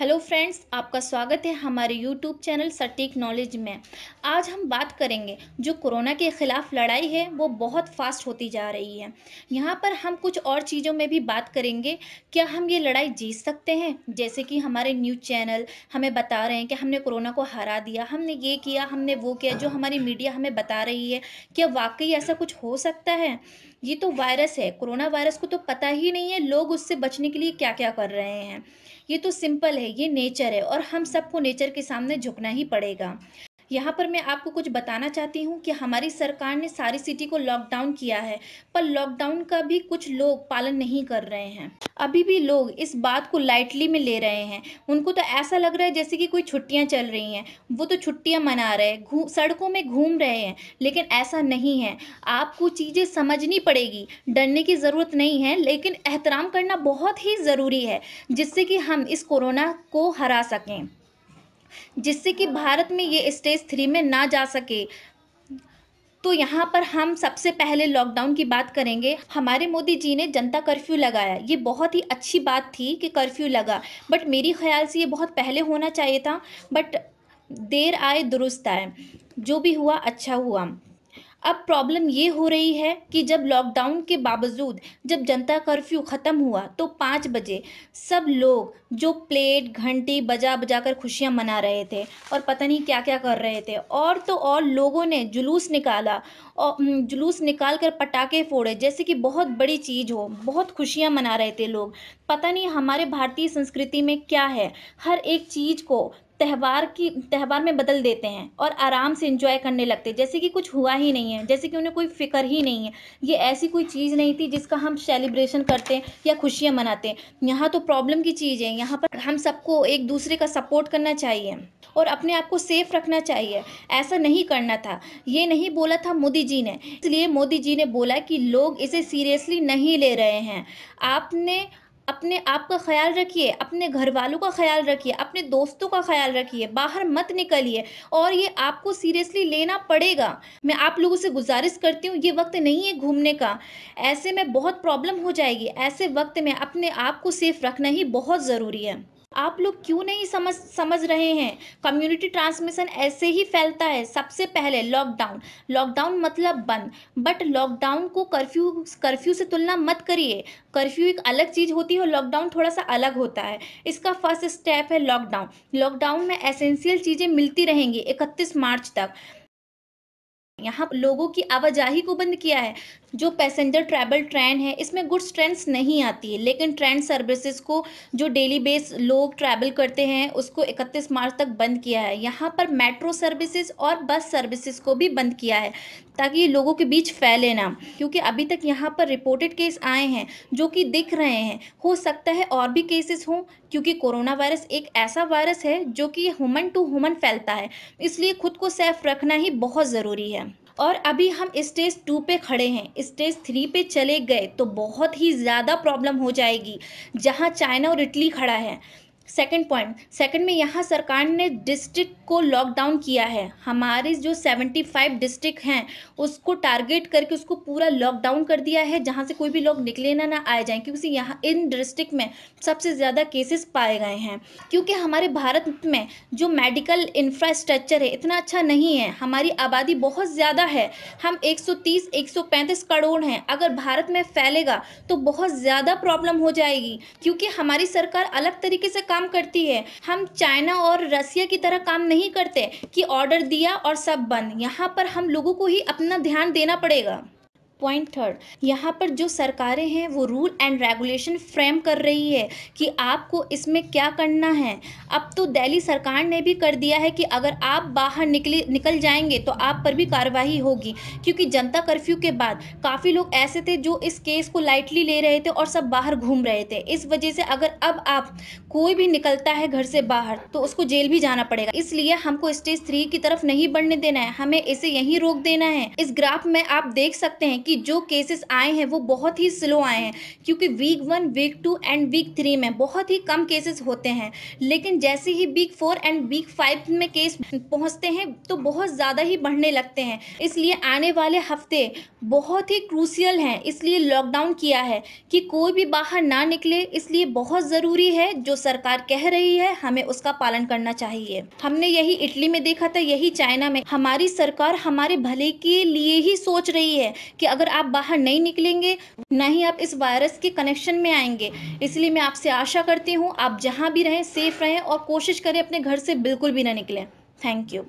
hello friends आपका स्वागत है हमारे यूट्यूब चैनल सटीक नॉलेज में आज हम बात करेंगे जो कोरोना के ख़िलाफ़ लड़ाई है वो बहुत फास्ट होती जा रही है यहाँ पर हम कुछ और चीज़ों में भी बात करेंगे क्या हम ये लड़ाई जीत सकते हैं जैसे कि हमारे न्यूज़ चैनल हमें बता रहे हैं कि हमने कोरोना को हरा दिया हमने ये किया हमने वो किया जो हमारी मीडिया हमें बता रही है क्या वाकई ऐसा कुछ हो सकता है ये तो वायरस है कोरोना वायरस को तो पता ही नहीं है लोग उससे बचने के लिए क्या क्या कर रहे हैं ये तो सिंपल है ये नेचर है और हम सबको नेचर के सामने झुकना ही पड़ेगा यहाँ पर मैं आपको कुछ बताना चाहती हूँ कि हमारी सरकार ने सारी सिटी को लॉकडाउन किया है पर लॉकडाउन का भी कुछ लोग पालन नहीं कर रहे हैं अभी भी लोग इस बात को लाइटली में ले रहे हैं उनको तो ऐसा लग रहा है जैसे कि कोई छुट्टियाँ चल रही हैं वो तो छुट्टियाँ मना रहे हैं सड़कों में घूम रहे हैं लेकिन ऐसा नहीं है आपको चीज़ें समझनी पड़ेगी डरने की ज़रूरत नहीं है लेकिन एहतराम करना बहुत ही ज़रूरी है जिससे कि हम इस कोरोना को हरा सकें जिससे कि भारत में ये स्टेज थ्री में ना जा सके तो यहाँ पर हम सबसे पहले लॉकडाउन की बात करेंगे हमारे मोदी जी ने जनता कर्फ्यू लगाया ये बहुत ही अच्छी बात थी कि कर्फ्यू लगा बट मेरी ख्याल से ये बहुत पहले होना चाहिए था बट देर आए दुरुस्त आए जो भी हुआ अच्छा हुआ अब प्रॉब्लम ये हो रही है कि जब लॉकडाउन के बावजूद जब जनता कर्फ्यू ख़त्म हुआ तो पाँच बजे सब लोग जो प्लेट घंटी बजा बजा कर खुशियाँ मना रहे थे और पता नहीं क्या क्या कर रहे थे और तो और लोगों ने जुलूस निकाला और जुलूस निकाल कर पटाखे फोड़े जैसे कि बहुत बड़ी चीज़ हो बहुत खुशियाँ मना रहे थे लोग पता नहीं हमारे भारतीय संस्कृति में क्या है हर एक चीज़ को त्यौहार की त्यौहार में बदल देते हैं और आराम से इंजॉय करने लगते हैं जैसे कि कुछ हुआ ही नहीं है जैसे कि उन्हें कोई फिक्र ही नहीं है ये ऐसी कोई चीज़ नहीं थी जिसका हम सेलिब्रेशन करते हैं या खुशियाँ मनाते हैं यहाँ तो प्रॉब्लम की चीज़ है यहाँ पर हम सबको एक दूसरे का सपोर्ट करना चाहिए और अपने आप को सेफ रखना चाहिए ऐसा नहीं करना था ये नहीं बोला था मोदी जी ने इसलिए मोदी जी ने बोला कि लोग इसे सीरियसली नहीं ले रहे हैं आपने अपने आप का ख्याल रखिए अपने घर वालों का ख्याल रखिए अपने दोस्तों का ख्याल रखिए बाहर मत निकलिए और ये आपको सीरियसली लेना पड़ेगा मैं आप लोगों से गुजारिश करती हूँ ये वक्त नहीं है घूमने का ऐसे में बहुत प्रॉब्लम हो जाएगी ऐसे वक्त में अपने आप को सेफ रखना ही बहुत ज़रूरी है आप लोग क्यों नहीं समझ समझ रहे हैं कम्युनिटी ट्रांसमिशन ऐसे ही फैलता है सबसे पहले लॉकडाउन लॉकडाउन मतलब बंद बट लॉकडाउन को कर्फ्यू कर्फ्यू से तुलना मत करिए कर्फ्यू एक अलग चीज़ होती है और लॉकडाउन थोड़ा सा अलग होता है इसका फर्स्ट स्टेप है लॉकडाउन लॉकडाउन में एसेंशियल चीज़ें मिलती रहेंगी इकतीस मार्च तक यहाँ लोगों की आवाजाही को बंद किया है जो पैसेंजर ट्रैवल ट्रेन है इसमें गुड्स ट्रेन नहीं आती है लेकिन ट्रेन सर्विसेज को जो डेली बेस लोग ट्रैवल करते हैं उसको 31 मार्च तक बंद किया है यहाँ पर मेट्रो सर्विसेज और बस सर्विसेज को भी बंद किया है ताकि ये लोगों के बीच फैले ना क्योंकि अभी तक यहाँ पर रिपोर्टेड केस आए हैं जो कि दिख रहे हैं हो सकता है और भी केसेस हों क्योंकि कोरोना वायरस एक ऐसा वायरस है जो कि ह्यूमन टू ह्यूमन फैलता है इसलिए खुद को सेफ रखना ही बहुत ज़रूरी है और अभी हम स्टेज टू पे खड़े हैं स्टेज थ्री पे चले गए तो बहुत ही ज़्यादा प्रॉब्लम हो जाएगी जहाँ चाइना और इटली खड़ा है सेकंड पॉइंट सेकंड में यहाँ सरकार ने डिस्ट्रिक्ट को लॉकडाउन किया है हमारे जो सेवेंटी फाइव डिस्ट्रिक्ट हैं उसको टारगेट करके उसको पूरा लॉकडाउन कर दिया है जहाँ से कोई भी लोग निकले ना ना आए जाएं क्योंकि यहाँ इन डिस्ट्रिक्ट में सबसे ज़्यादा केसेस पाए गए हैं क्योंकि हमारे भारत में जो मेडिकल इंफ्रास्ट्रक्चर है इतना अच्छा नहीं है हमारी आबादी बहुत ज़्यादा है हम एक सौ करोड़ हैं अगर भारत में फैलेगा तो बहुत ज़्यादा प्रॉब्लम हो जाएगी क्योंकि हमारी सरकार अलग तरीके से काम करती है हम चाइना और रसिया की तरह काम नहीं करते कि ऑर्डर दिया और सब बंद यहाँ पर हम लोगों को ही अपना ध्यान देना पड़ेगा पॉइंट थर्ड यहाँ पर जो सरकारें हैं वो रूल एंड रेगुलेशन फ्रेम कर रही है कि आपको इसमें क्या करना है अब तो दिल्ली सरकार ने भी कर दिया है कि अगर आप बाहर निकले निकल जाएंगे तो आप पर भी कार्रवाई होगी क्योंकि जनता कर्फ्यू के बाद काफ़ी लोग ऐसे थे जो इस केस को लाइटली ले रहे थे और सब बाहर घूम रहे थे इस वजह से अगर अब आप कोई भी निकलता है घर से बाहर तो उसको जेल भी जाना पड़ेगा इसलिए हमको स्टेज थ्री की तरफ नहीं बढ़ने देना है हमें इसे यहीं रोक देना है इस ग्राफ में आप देख सकते हैं कि जो केसेस आए हैं वो बहुत ही स्लो आए हैं क्योंकि week one week two and week three में बहुत ही कम केसेस होते हैं लेकिन जैसे ही week four and week five में केस पहुँचते हैं तो बहुत ज़्यादा ही बढ़ने लगते हैं इसलिए आने वाले हफ्ते बहुत ही क्रूसियल हैं इसलिए लॉकडाउन किया है कि कोई भी बाहर ना निकले इसलिए बहुत ज़रूरी है जो सरकार कह रही है हमें उसका पालन करना चाहिए हमने यही इटली में देखा था यही चाइना में हमारी सरकार हमारे भले के लिए ही सोच रही है कि अगर आप बाहर नहीं निकलेंगे ना ही आप इस वायरस के कनेक्शन में आएंगे इसलिए मैं आपसे आशा करती हूँ आप जहाँ भी रहें सेफ़ रहें और कोशिश करें अपने घर से बिल्कुल भी ना निकलें थैंक यू